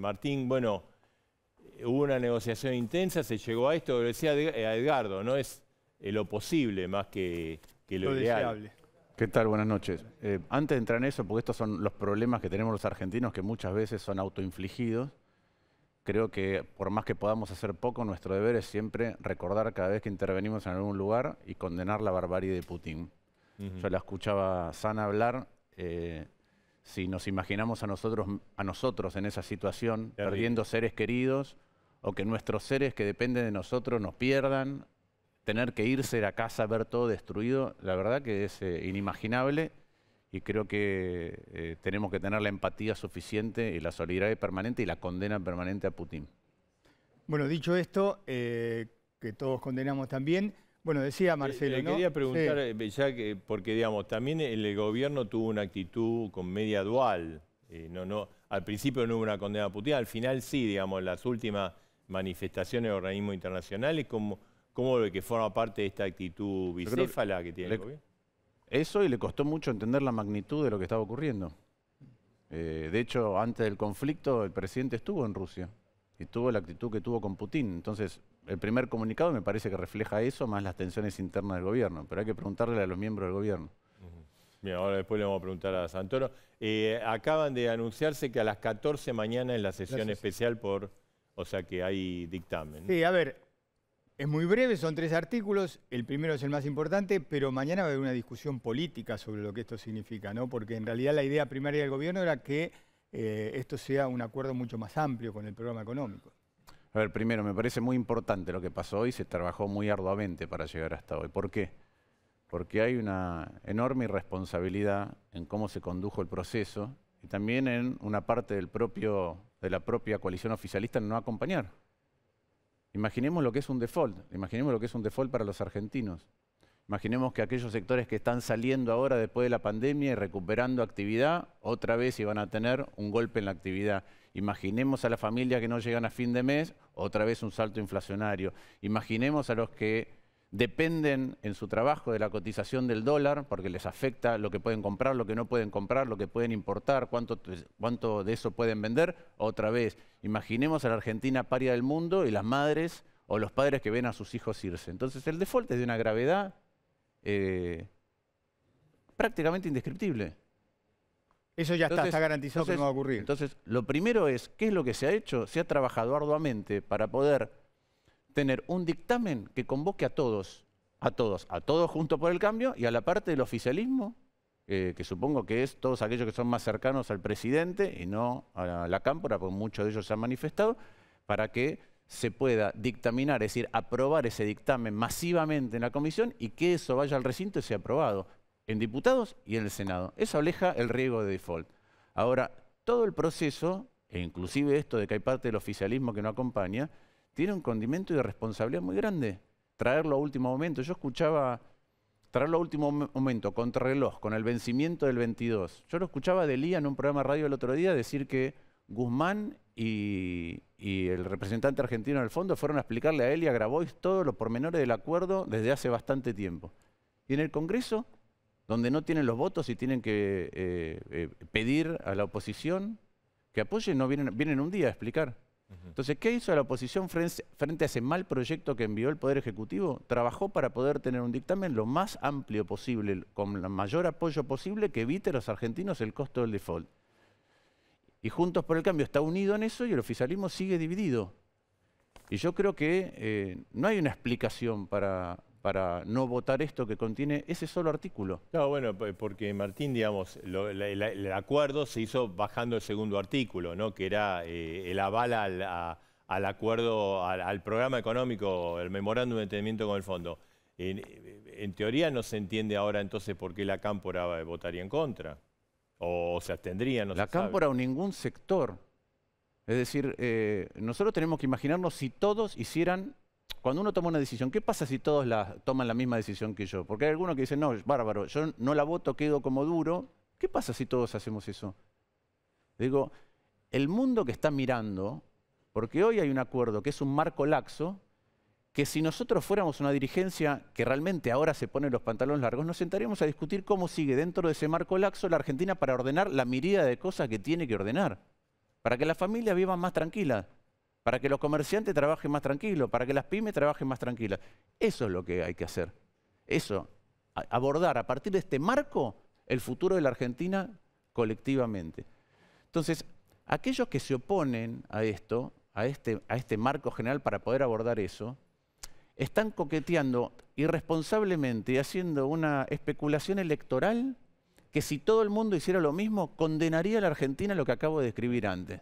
Martín, bueno, eh, hubo una negociación intensa, se llegó a esto, lo decía a eh, Edgardo, no es eh, lo posible más que, lo, Deseable. ¿Qué tal? Buenas noches. antes de entrar en eso, porque estos son los problemas que tenemos los argentinos, que muchas veces son autoinfligidos, creo que por más que podamos hacer poco, nuestro deber es siempre recordar cada vez que intervenimos en algún lugar y condenar la barbarie de Putin. Yo la escuchaba sana hablar si nos imaginamos a nosotros, a nosotros en esa situación, perdiendo seres queridos, o que nuestros seres que dependen de nosotros nos pierdan, tener que irse a casa, a ver todo destruido, la verdad que es eh, inimaginable y creo que eh, tenemos que tener la empatía suficiente y la solidaridad permanente y la condena permanente a Putin. Bueno, dicho esto, eh, que todos condenamos también, bueno, decía eh, eh, Marcelo, ¿no? le quería preguntar, eh, ya que, porque digamos, también el gobierno tuvo una actitud con media dual. no, no, al principio no hubo una condena a Putin, al final sí, digamos, las últimas manifestaciones de organismos internacionales, ¿cómo cómo que forma parte de esta actitud bicéfala que, tiene el gobierno. Eso y le costó mucho entender la magnitud de lo que estaba ocurriendo. de hecho, antes del conflicto, el presidente estuvo en Rusia y tuvo la actitud que tuvo con Putin. Entonces, el primer comunicado me parece que refleja eso, más las tensiones internas del gobierno, pero hay que preguntarle a los miembros del gobierno. Bien, ahora después le vamos a preguntar a Santoro. Eh, acaban de anunciarse que a las 14 mañana en la sesión especial por... O sea que hay dictamen. Sí, a ver, es muy breve, son tres artículos. El primero es el más importante, pero mañana va a haber una discusión política sobre lo que esto significa, ¿no? Porque en realidad la idea primaria del gobierno era que eh, esto sea un acuerdo mucho más amplio con el programa económico. A ver, primero, me parece muy importante lo que pasó hoy, se trabajó muy arduamente para llegar hasta hoy. ¿Por qué? Porque hay una enorme irresponsabilidad en cómo se condujo el proceso y también en una parte del propio, de la propia coalición oficialista no acompañar. Imaginemos lo que es un default, imaginemos lo que es un default para los argentinos. Imaginemos que aquellos sectores que están saliendo ahora después de la pandemia y recuperando actividad, otra vez iban a tener un golpe en la actividad. Imaginemos a las familias que no llegan a fin de mes, otra vez un salto inflacionario. Imaginemos a los que dependen en su trabajo de la cotización del dólar, porque les afecta lo que pueden comprar, lo que no pueden comprar, lo que pueden importar, cuánto, cuánto de eso pueden vender. Otra vez, imaginemos a la Argentina paria del mundo y las madres o los padres que ven a sus hijos irse. Entonces el default es de una gravedad eh, prácticamente indescriptible. Eso ya está, está garantizado que no va a ocurrir. Entonces, lo primero es, ¿qué es lo que se ha hecho? Se ha trabajado arduamente para poder tener un dictamen que convoque a todos, a todos, a todos juntos por el cambio y a la parte del oficialismo, eh, que supongo que es todos aquellos que son más cercanos al presidente y no a la, a la cámpora, porque muchos de ellos se han manifestado, para que se pueda dictaminar, es decir, aprobar ese dictamen masivamente en la comisión y que eso vaya al recinto y sea aprobado en diputados y en el Senado. Eso aleja el riesgo de default. Ahora, todo el proceso, e inclusive esto de que hay parte del oficialismo que no acompaña, tiene un condimento de responsabilidad muy grande. Traerlo a último momento. Yo escuchaba traerlo a último momento, contrarreloj, con el vencimiento del 22. Yo lo escuchaba de Lía en un programa de radio el otro día decir que Guzmán y, el representante argentino del fondo fueron a explicarle a él y a Grabois todos los pormenores del acuerdo desde hace bastante tiempo. Y en el Congreso donde no tienen los votos y tienen que eh, eh, pedir a la oposición que apoye, no vienen, vienen un día a explicar. Entonces, ¿qué hizo la oposición frente, a ese mal proyecto que envió el Poder Ejecutivo? Trabajó para poder tener un dictamen lo más amplio posible, con el mayor apoyo posible, que evite a los argentinos el costo del default. Y Juntos por el Cambio está unido en eso y el oficialismo sigue dividido. Y yo creo que eh, no hay una explicación para, para no votar esto que contiene ese solo artículo. No, bueno, porque Martín, digamos, el acuerdo se hizo bajando el segundo artículo, ¿no? que era eh, el aval al, acuerdo, al, programa económico, el memorándum de entendimiento con el fondo. En, teoría no se entiende ahora entonces por qué la Cámpora eh, votaría en contra, o, se abstendría, no La Cámpora o ningún sector. Es decir, eh, nosotros tenemos que imaginarnos si todos hicieran cuando uno toma una decisión, ¿qué pasa si todos toman la misma decisión que yo? Porque hay algunos que dicen, no, bárbaro, yo no la voto, quedo como duro. ¿Qué pasa si todos hacemos eso? Digo, el mundo que está mirando, porque hoy hay un acuerdo que es un marco laxo, que si nosotros fuéramos una dirigencia que realmente ahora se pone los pantalones largos, nos sentaríamos a discutir cómo sigue dentro de ese marco laxo la Argentina para ordenar la mirada de cosas que tiene que ordenar, para que la familia viva más tranquila para que los comerciantes trabajen más tranquilos, para que las pymes trabajen más tranquilas. Eso es lo que hay que hacer. Eso, abordar a partir de este marco el futuro de la Argentina colectivamente. Entonces, aquellos que se oponen a esto, a este, a este marco general para poder abordar eso, están coqueteando irresponsablemente y haciendo una especulación electoral que si todo el mundo hiciera lo mismo, condenaría a la Argentina lo que acabo de describir antes.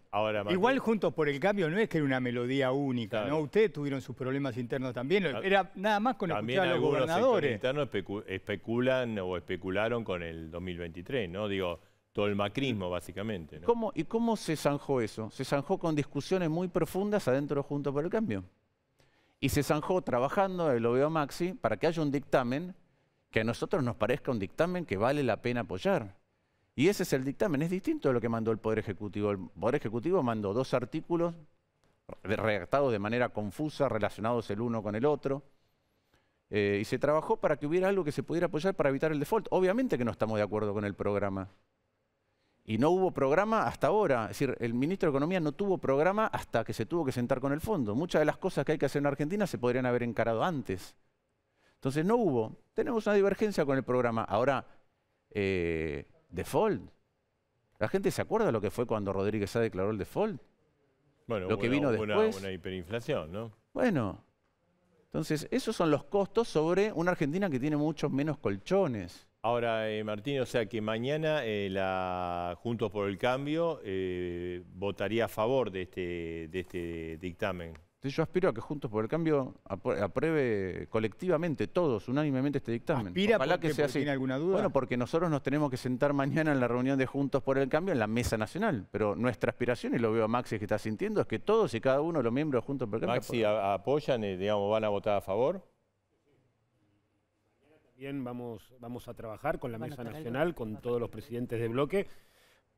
Igual Juntos por el Cambio no es que era una melodía única, ¿no? Ustedes tuvieron sus problemas internos también, era nada más con también escuchar a los gobernadores. internos especulan o especularon con el 2023, ¿no? Digo, todo el macrismo básicamente. ¿Y cómo se zanjó eso? Se zanjó con discusiones muy profundas adentro de Juntos por el Cambio. Y se zanjó trabajando, lo veo Maxi, para que haya un dictamen que a nosotros nos parezca un dictamen que vale la pena apoyar. Y ese es el dictamen, es distinto de lo que mandó el Poder Ejecutivo. El Poder Ejecutivo mandó dos artículos redactados de manera confusa, relacionados el uno con el otro, eh, y se trabajó para que hubiera algo que se pudiera apoyar para evitar el default. Obviamente que no estamos de acuerdo con el programa. Y no hubo programa hasta ahora. Es decir, el ministro de Economía no tuvo programa hasta que se tuvo que sentar con el fondo. Muchas de las cosas que hay que hacer en Argentina se podrían haber encarado antes. Entonces no hubo. Tenemos una divergencia con el programa. Ahora, eh, default. ¿La gente se acuerda lo que fue cuando Rodríguez declaró el default? Bueno, lo que vino después. Una, hiperinflación, ¿no? Bueno, entonces esos son los costos sobre una Argentina que tiene muchos menos colchones. Ahora, eh, Martín, o sea que mañana eh, la Juntos por el Cambio votaría a favor de este, de este dictamen yo aspiro a que Juntos por el Cambio apruebe colectivamente, todos, unánimemente este dictamen. Aspira Ojalá que se así. ¿Tiene alguna duda? Bueno, porque nosotros nos tenemos que sentar mañana en la reunión de Juntos por el Cambio en la Mesa Nacional. Pero nuestra aspiración, y lo veo a Maxi que está sintiendo, es que todos y cada uno de los miembros de Juntos por el Cambio... Maxi, apoyan, y eh, digamos, van a votar a favor? Bien, vamos, vamos a trabajar con la Mesa Nacional, con todos los presidentes de bloque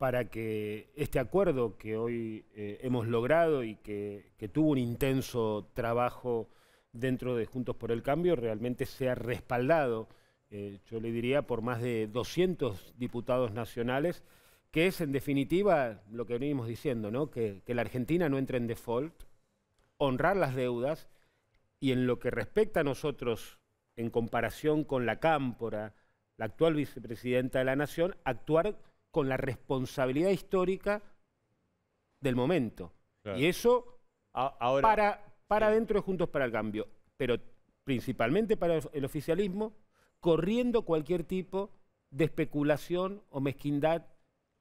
para que este acuerdo que hoy eh, hemos logrado y que, tuvo un intenso trabajo dentro de Juntos por el Cambio realmente sea respaldado, eh, yo le diría, por más de 200 diputados nacionales, que es en definitiva lo que venimos diciendo, ¿no? que, que la Argentina no entre en default, honrar las deudas y en lo que respecta a nosotros en comparación con la Cámpora, la actual vicepresidenta de la Nación, actuar con la responsabilidad histórica del momento. Y eso Ahora, para, para de Juntos para el Cambio, pero principalmente para el oficialismo, corriendo cualquier tipo de especulación o mezquindad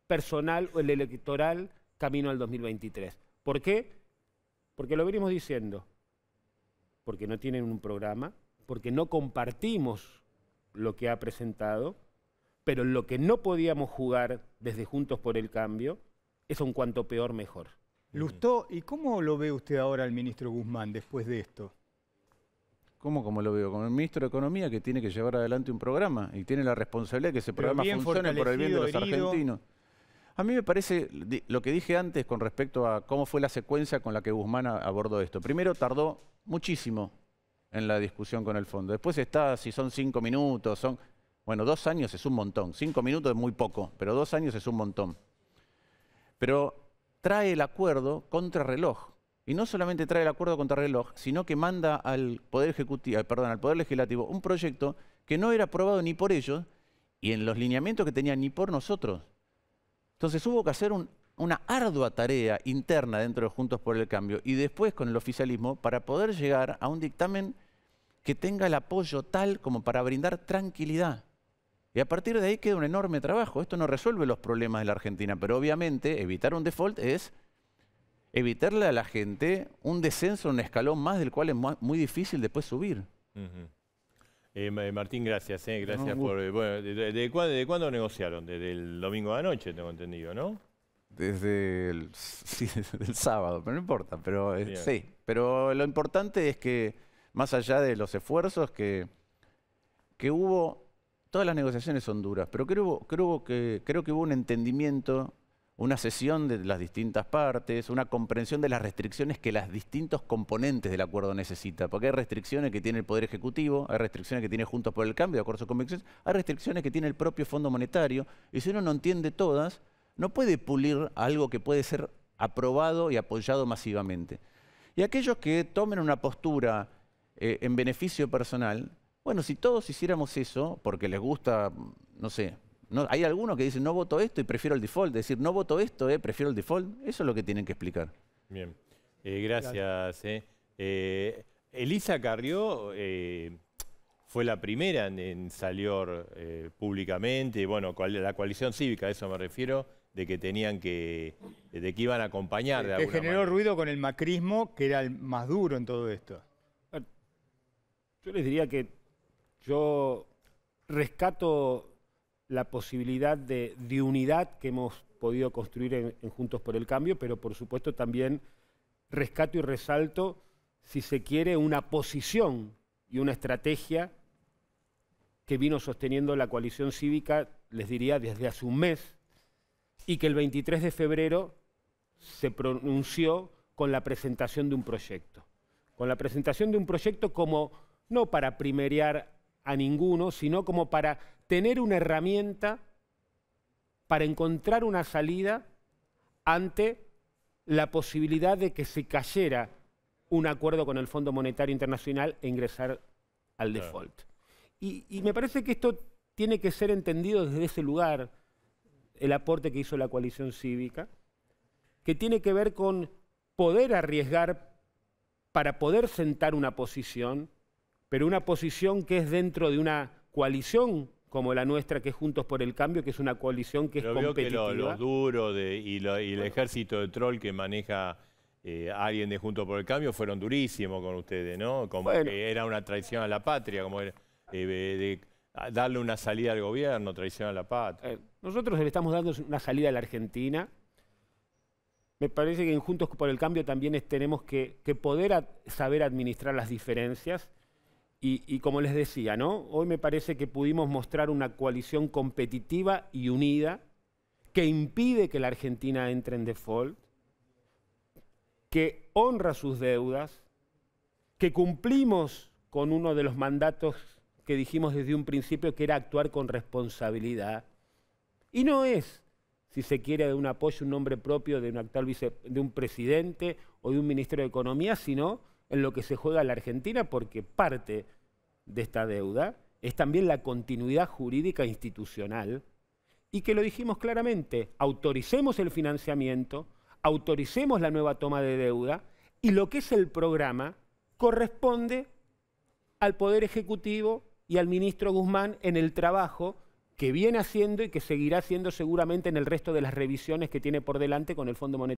personal o el electoral camino al 2023. ¿Por qué? Porque lo venimos diciendo, porque no tienen un programa, porque no compartimos lo que ha presentado, pero lo que no podíamos jugar desde Juntos por el Cambio es un cuanto peor mejor. Lustó, ¿y cómo lo ve usted ahora al ministro Guzmán después de esto? ¿Cómo, cómo lo veo? Como el ministro de Economía que tiene que llevar adelante un programa y tiene la responsabilidad de que ese programa funcione por el bien de los argentinos. A mí me parece lo que dije antes con respecto a cómo fue la secuencia con la que Guzmán abordó esto. Primero tardó muchísimo en la discusión con el fondo. Después está si son cinco minutos, son bueno, dos años es un montón, cinco minutos es muy poco, pero dos años es un montón. Pero trae el acuerdo contra reloj. Y no solamente trae el acuerdo contra reloj, sino que manda al Poder, Ejecutivo, eh, perdón, al Poder Legislativo un proyecto que no era aprobado ni por ellos y en los lineamientos que tenían ni por nosotros. Entonces hubo que hacer una ardua tarea interna dentro de Juntos por el Cambio y después con el oficialismo para poder llegar a un dictamen que tenga el apoyo tal como para brindar tranquilidad. Y a partir de ahí queda un enorme trabajo. Esto no resuelve los problemas de la Argentina, pero obviamente evitar un default es evitarle a la gente un descenso, un escalón más del cual es muy difícil después subir. Eh, eh, Martín, gracias. Eh, gracias por... de, cuándo negociaron? Desde el domingo de anoche, tengo entendido, ¿no? Desde el, sábado, pero no importa. Pero, sí, pero lo importante es que, más allá de los esfuerzos que, que hubo todas las negociaciones son duras, pero creo, creo, que, creo que hubo un entendimiento, una sesión de las distintas partes, una comprensión de las restricciones que los distintos componentes del acuerdo necesitan, porque hay restricciones que tiene el Poder Ejecutivo, hay restricciones que tiene Juntos por el Cambio, de acuerdo a convicciones, hay restricciones que tiene el propio Fondo Monetario, y si uno no entiende todas, no puede pulir algo que puede ser aprobado y apoyado masivamente. Y aquellos que tomen una postura eh, en beneficio personal, bueno, si todos hiciéramos eso, porque les gusta, no sé, hay algunos que dicen no voto esto y prefiero el default, decir no voto esto, eh, prefiero el default, eso es lo que tienen que explicar. Bien, eh, gracias. Eh. Elisa Carrió fue la primera en, salió públicamente, bueno, la coalición cívica, a eso me refiero, de que tenían que, de que iban a acompañar. De que generó ruido con el macrismo, que era el más duro en todo esto. Yo les diría que yo rescato la posibilidad de, unidad que hemos podido construir en, Juntos por el Cambio, pero por supuesto también rescato y resalto, si se quiere, una posición y una estrategia que vino sosteniendo la coalición cívica, les diría, desde hace un mes, y que el 23 de febrero se pronunció con la presentación de un proyecto. Con la presentación de un proyecto como, no para primerear a ninguno, sino como para tener una herramienta para encontrar una salida ante la posibilidad de que se cayera un acuerdo con el Fondo Monetario Internacional e ingresar al default. y, me parece que esto tiene que ser entendido desde ese lugar, el aporte que hizo la coalición cívica, que tiene que ver con poder arriesgar para poder sentar una posición, pero una posición que es dentro de una coalición como la nuestra, que es Juntos por el Cambio, que es una coalición que es competitiva. Que lo, duro de, y, el ejército de troll que maneja eh, alguien de Juntos por el Cambio fueron durísimos con ustedes, ¿no? Como que era una traición a la patria, como era, eh, de darle una salida al gobierno, traición a la patria. Eh, nosotros le estamos dando una salida a la Argentina. Me parece que en Juntos por el Cambio también tenemos que, poder saber administrar las diferencias y, como les decía, ¿no? hoy me parece que pudimos mostrar una coalición competitiva y unida que impide que la Argentina entre en default, que honra sus deudas, que cumplimos con uno de los mandatos que dijimos desde un principio que era actuar con responsabilidad. Y no es, si se quiere, de un apoyo, un nombre propio de un actual vice, de un presidente o de un ministro de Economía, sino en lo que se juega la Argentina, porque parte de esta deuda es también la continuidad jurídica institucional y que lo dijimos claramente, autoricemos el financiamiento, autoricemos la nueva toma de deuda y lo que es el programa corresponde al Poder Ejecutivo y al ministro Guzmán en el trabajo que viene haciendo y que seguirá haciendo seguramente en el resto de las revisiones que tiene por delante con el Fondo